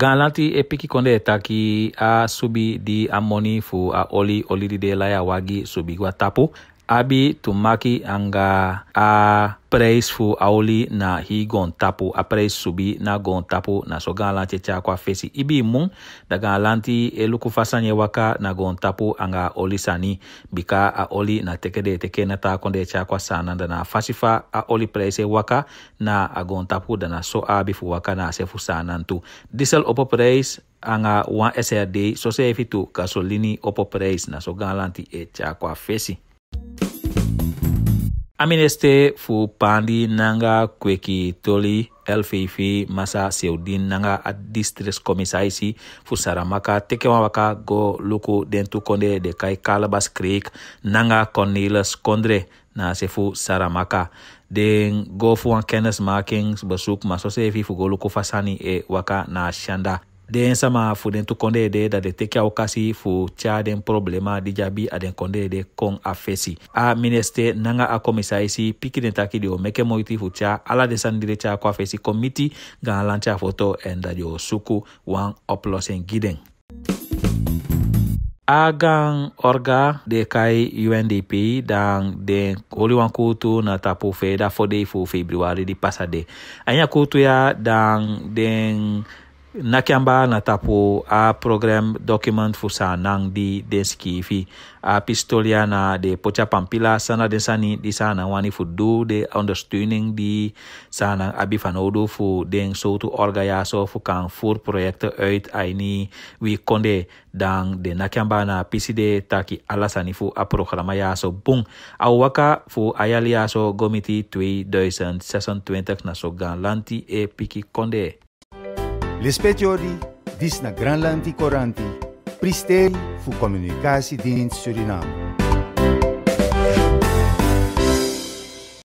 gan lanti e piki konde e taki a sobi di amoni fu a oli olidide laya wagi sobi wa tapu abi tumaki anga a praise fu aoli na hi gon tapu a praise subi na gon tapu na so gan lan tete akua fesi i b'i mun daga a lan ti e luku fasan ye waka na gon tapu an oli sani bika a oli na teke de teke na taa kɔnde ti akua sana dana a fasi fa a oli praise waka na a gon tapu na so abi fu waka na a fu sana ntu disel opo praise an ka srd so se e tu gasolini opo praise na so gan lan ti e ti akua fesi aministe fu pandi nanga kweki toli elfeifi masa seudin nanga a distress komisaisi fu saramaka tekewa waka go luku dentu konde de kai kalabas creek nanga cornelis kondre na se fu saramaka den go fu an kennismakingsbezoek makings zo maso evi fu go luku fasani e waka na shanda den sama fu den tu konde de da de teki au kasi fu tia den problema di jabi a den konde de kon a fesi a mineste nanga a komisa isi e piki den taki di o meke moiti fu tia ala de san dire tia ko afesi komiti gan lancha foto en da di suku wan oplosen giden Agan orga de kai UNDP dan de wan kutu na tapu fe da fode fu februari di pasade anya kutu ya dan den nakiamba na tapu a program document fusa nang di deski fi a pistolia na de pocha pampila sana de sani di sana wani fu do de understanding di sana abi fanodo fu den so tu orga ya so fu kan fur project uit aini wi konde dang de nakiamba na PCD taki alasani fu a programa ya so bung a waka fu ayali ya so gomiti 2026 na so gan lanti e piki konde naar dis na Granlandi Coranti, Pristeri fu Communicatiedienst Suriname.